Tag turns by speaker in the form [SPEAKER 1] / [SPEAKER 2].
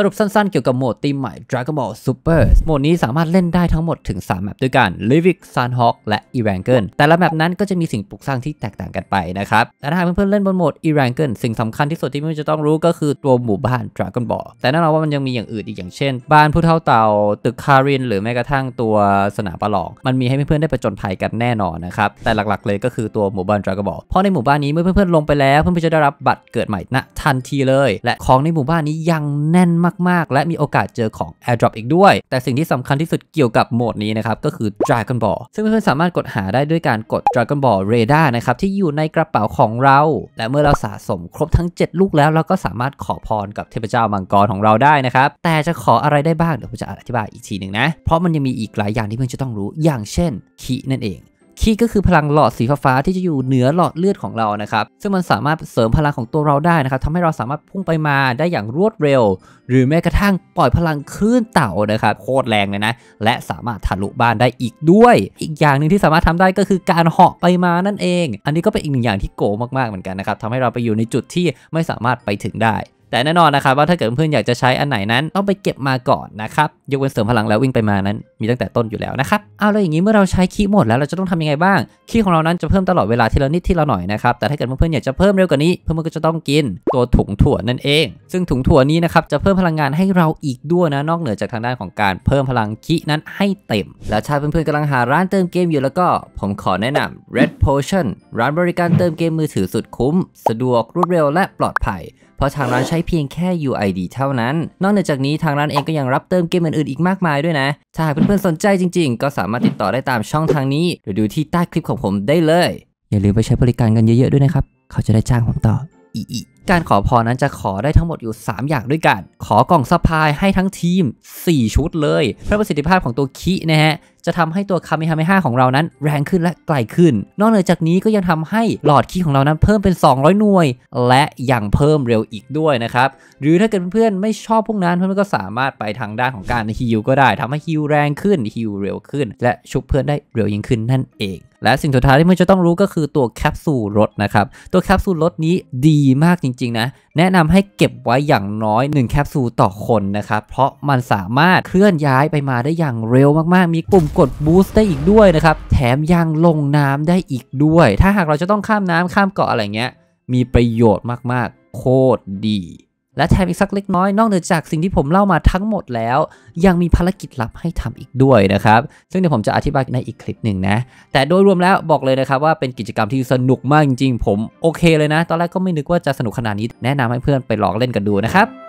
[SPEAKER 1] สรุปสั้นๆ เกี่ยวกับโหมดตีมใหม่ Dragon Ball Super โหมดนี้สามารถเล่นได้ทั้งหมดถึง 3 แมปด้วยกัน Livik, Sunhawk และ e r a n g e n แต่ละแมปนั้นก็จะมีสิ่งปลูกสร้างที่แตกต่างกันไปนะครับ แต่ถ้าเพื่อนๆ เล่นบนโหมด e r a n g e n สิ่งสำคัญที่สุดที่เพื่อนจะต้องรู้ก็คือตัวหมู่บ้าน Dragon Ball แต่แน่นอนว่ามันยังมีอย่างอื่นอีกอย่างเช่น บ้านผู้เท่าเต่า ตึกคารินหรือแม้กระทั่งตัวสนามประลอง มันมีให้เพื่อนๆ ได้ไปจนภัยกันแน่นอนนะครับ แต่หลักๆ เลยก็คือตัวหมู่บ้าน Dragon Ball เพราะในหมู่บ้านนี้เมื่อเพื่อนๆ ลงไปแล้วเพื่อนๆจะได้รับบัตรเกิดใหม่ณทันทีเลย และของในหมู่บ้านนี้ยังแน่นมมากๆและมีโอกาสเจอของ Airdrop อีกด้วย แต่สิ่งที่สำคัญที่สุดเกี่ยวกับโหมดนี้นะครับ ก็คือ Dragon Ball ซึ่งเพื่อนๆสามารถกดหาได้ด้วยการกด Dragon Ball Radar นะครับ ที่อยู่ในกระเป๋าของเรา และเมื่อเราสะสมครบทั้ง 7 ลูกแล้วเราก็สามารถขอพรกับเทพเจ้ามังกรของเราได้นะครับ แต่จะขออะไรได้บ้างเดี๋ยวผมจะอธิบายอีกทีหนึ่งนะเพราะมันยังมีอีกหลายอย่างที่เพื่อนจะต้องรู้อย่างเช่นคีนั่นเองคีก็คือพลังหลอดสีฟ้าที่จะอยู่เหนือหลอดเลือดของเรานะครับซึ่งมันสามารถเสริมพลังของตัวเราได้นะครับทำให้เราสามารถพุ่งไปมาได้อย่างรวดเร็ว หรือแม้กระทั่งปล่อยพลังคลื่นเต่านะครับโคตรแรงเลยนะ และสามารถทะลุบ้านได้อีกด้วย อีกอย่างหนึ่งที่สามารถทำได้ก็คือการเหาะไปมานั่นเอง อันนี้ก็เป็นอีกหนึ่งอย่างที่โกมากๆเหมือนกันนะครับทำให้เราไปอยู่ในจุดที่ไม่สามารถไปถึงได้แต่แน่นอนนะครับว่าถ้าเกิดเพื่อนอยากจะใช้อันไหนนั้นต้องไปเก็บมาก่อนนะครับยกเว้นเสริมพลังแล้ววิ่งไปมานั้น มีตั้งแต่ต้นอยู่แล้วนะครับเอาแล้วอย่างนี้เมื่อเราใช้คีย์หมดแล้วเราจะต้องทำยังไงบ้างคีย์ของเรานั้นจะเพิ่มตลอดเวลาทีละนิดทีละหน่อยนะครับแต่ถ้าเกิดเพื่อนๆอยากจะเพิ่มเร็วกว่านี้เพื่อนๆก็จะต้องกิน ตัวถุงถั่วนั่นเอง ซึ่งถุงถั่วนี้นะครับ จะเพิ่มพลังงานให้เราอีกด้วยนะนอกเหนือจากทางด้านของการเพิ่มพลังคีนั้นให้เต็มและถ้าเพื่อนๆกำลังหาร้านเติมเกมอยู่แล้วก็ผมขอแนะนำ Red Potion ร้านบริการเติมเกมมือถือสุดคุ้ม สะดวกรวดเร็วและปลอดภัยเพราะทางร้านใช้เพียงแค่ UID เท่านั้น นอกจากนี้ทางร้านเองก็ยังรับเติมเกมอื่นๆอีกมากมายด้วยนะ ถ้าหากเพื่อนๆสนใจจริงๆ ก็สามารถติดต่อได้ตามช่องทางนี้ หรือดูที่ใต้คลิปของผมได้เลย อย่าลืมไปใช้บริการกันเยอะๆด้วยนะครับ เขาจะได้จ้างผมต่ออีการขอพรนั้นจะขอได้ทั้งหมดอยู่ 3 อย่างด้วยกัน ขอกล่องสะพายให้ทั้งทีม 4 ชุดเลย เพื่อประสิทธิภาพของตัวคีนะฮะจะทำให้ตัวคามิฮาเมฮาของเรานั้น แรงขึ้นและไกลขึ้น นอกเหนือจากนี้ก็ยังทำให้หลอดคีของเรานั้น เพิ่มเป็น 200หน่วย และยังเพิ่มเร็วอีกด้วยนะครับ หรือถ้าเกิดเพื่อนๆไม่ชอบพวกนั้นเพื่อนก็สามารถไปทางด้านของการฮิลก็ได้ ทำให้ฮิลแรงขึ้นฮิลเร็วขึ้นและชุบเพื่อนได้เร็วยิ่งขึ้นนั่นเอง และสิ่งสุดท้ายที่มันจะต้องรู้ก็คือตัวแคปซูลรถนะครับตัวแคปซูลรถนี้ดีมากจริงๆนะแนะนำให้เก็บไว้อย่างน้อย 1 แคปซูลต่อคนนะครับ เพราะมันสามารถเคลื่อนย้ายไปมาได้อย่างเร็วมากๆ มีปุ่มกดบูสต์ได้อีกด้วยนะครับ แถมยังลงน้ำได้อีกด้วย ถ้าหากเราจะต้องข้ามน้ำข้ามเกาะอะไรเงี้ย มีประโยชน์มากๆ โคตรดีและแถมอีกสักเล็กน้อยนอกเหนือจากสิ่งที่ผมเล่ามาทั้งหมดแล้ว ยังมีภารกิจลับให้ทำอีกด้วยนะครับ ซึ่งเดี๋ยวผมจะอธิบายในอีกคลิปหนึ่งนะ แต่โดยรวมแล้วบอกเลยนะครับว่าเป็นกิจกรรมที่สนุกมากจริง ๆ ผม โอเคเลยนะ ตอนแรกก็ไม่นึกว่าจะสนุกขนาดนี้แนะนำให้เพื่อนไปลองเล่นกันดูนะครับ